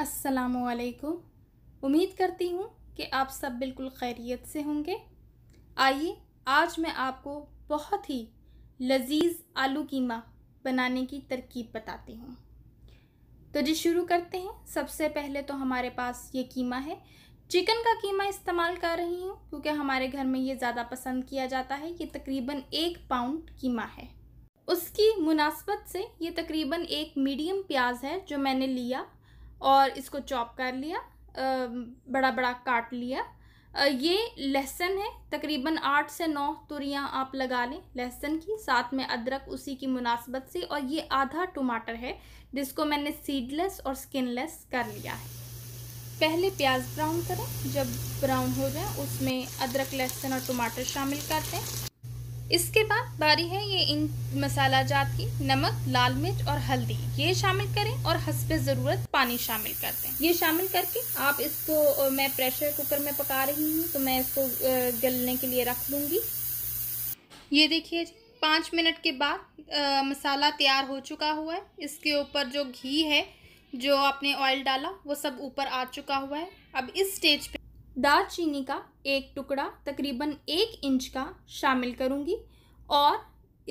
असलकुम उम्मीद करती हूँ कि आप सब बिल्कुल खैरियत से होंगे आइए आज मैं आपको बहुत ही लजीज़ आलू कीमा बनाने की तरकीब बताती हूँ तो जी शुरू करते हैं सबसे पहले तो हमारे पास ये कीमा है चिकन का कीमा इस्तेमाल कर रही हूँ क्योंकि हमारे घर में ये ज़्यादा पसंद किया जाता है ये तकरीबन एक पाउंड कीमा है उसकी मुनासबत से ये तकरीबन एक मीडियम प्याज है जो मैंने लिया और इसको चॉप कर लिया बड़ा बड़ा काट लिया ये लहसन है तकरीबन आठ से नौ तुरियाँ आप लगा लें लहसन की साथ में अदरक उसी की मुनासबत से और ये आधा टमाटर है जिसको मैंने सीडलेस और स्किनलेस कर लिया है पहले प्याज ब्राउन करें जब ब्राउन हो जाए उसमें अदरक लहसुन और टमाटर शामिल कर दें इसके बाद बारी है ये इन मसाला जात की नमक लाल मिर्च और हल्दी ये शामिल करें और हसबे ज़रूरत पानी शामिल कर दें ये शामिल करके आप इसको मैं प्रेशर कुकर में पका रही हूँ तो मैं इसको गलने के लिए रख दूँगी ये देखिए पाँच मिनट के बाद आ, मसाला तैयार हो चुका हुआ है इसके ऊपर जो घी है जो आपने ऑयल डाला वो सब ऊपर आ चुका हुआ है अब इस स्टेज पे दालचीनी का एक टुकड़ा तकरीबन एक इंच का शामिल करूँगी और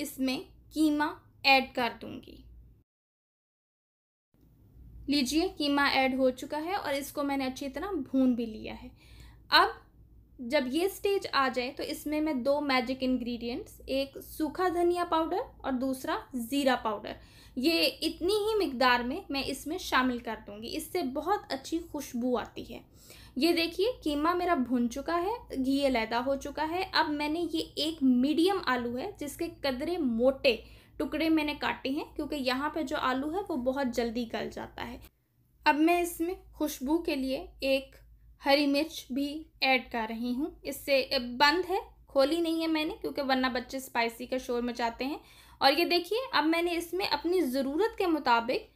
इसमें कीमा ऐड कर दूंगी लीजिए कीमा ऐड हो चुका है और इसको मैंने अच्छी तरह भून भी लिया है अब जब ये स्टेज आ जाए तो इसमें मैं दो मैजिक इंग्रेडिएंट्स एक सूखा धनिया पाउडर और दूसरा ज़ीरा पाउडर ये इतनी ही मकदार में मैं इसमें शामिल कर दूँगी इससे बहुत अच्छी खुशबू आती है ये देखिए कीमा मेरा भुन चुका है घी लैदा हो चुका है अब मैंने ये एक मीडियम आलू है जिसके कदरे मोटे टुकड़े मैंने काटे हैं क्योंकि यहाँ पर जो आलू है वो बहुत जल्दी गल जाता है अब मैं इसमें खुशबू के लिए एक हरी मिर्च भी ऐड कर रही हूँ इससे बंद है खोली नहीं है मैंने क्योंकि वरना बच्चे स्पाइसी का शोर मचाते हैं और ये देखिए अब मैंने इसमें अपनी ज़रूरत के मुताबिक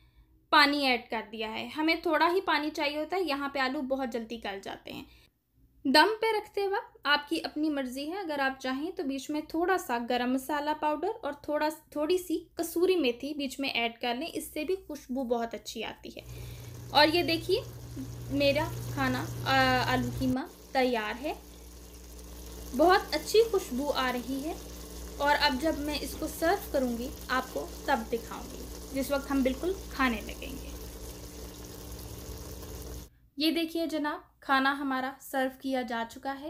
पानी ऐड कर दिया है हमें थोड़ा ही पानी चाहिए होता है यहाँ पे आलू बहुत जल्दी गल जाते हैं दम पे रखते वक्त आपकी अपनी मर्ज़ी है अगर आप चाहें तो बीच में थोड़ा सा गरम मसाला पाउडर और थोड़ा थोड़ी सी कसूरी मेथी बीच में ऐड कर लें इससे भी खुशबू बहुत अच्छी आती है और ये देखिए मेरा खाना आलू कीमा तैयार है बहुत अच्छी खुशबू आ रही है और अब जब मैं इसको सर्व करूँगी आपको तब दिखाऊँगी जिस वक्त हम बिल्कुल खाने लगेंगे ये देखिए जनाब खाना हमारा सर्व किया जा चुका है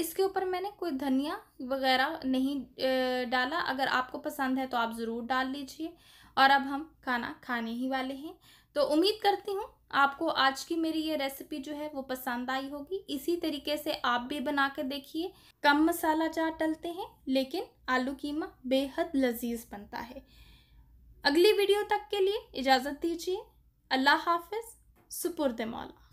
इसके ऊपर मैंने कोई धनिया वगैरह नहीं डाला अगर आपको पसंद है तो आप ज़रूर डाल लीजिए और अब हम खाना खाने ही वाले हैं तो उम्मीद करती हूँ आपको आज की मेरी ये रेसिपी जो है वो पसंद आई होगी इसी तरीके से आप भी बना के देखिए कम मसाला चार टलते हैं लेकिन आलू कीमा बेहद लजीज बनता है अगली वीडियो तक के लिए इजाज़त दीजिए अल्लाह हाफिज़ सुपुर्द मौला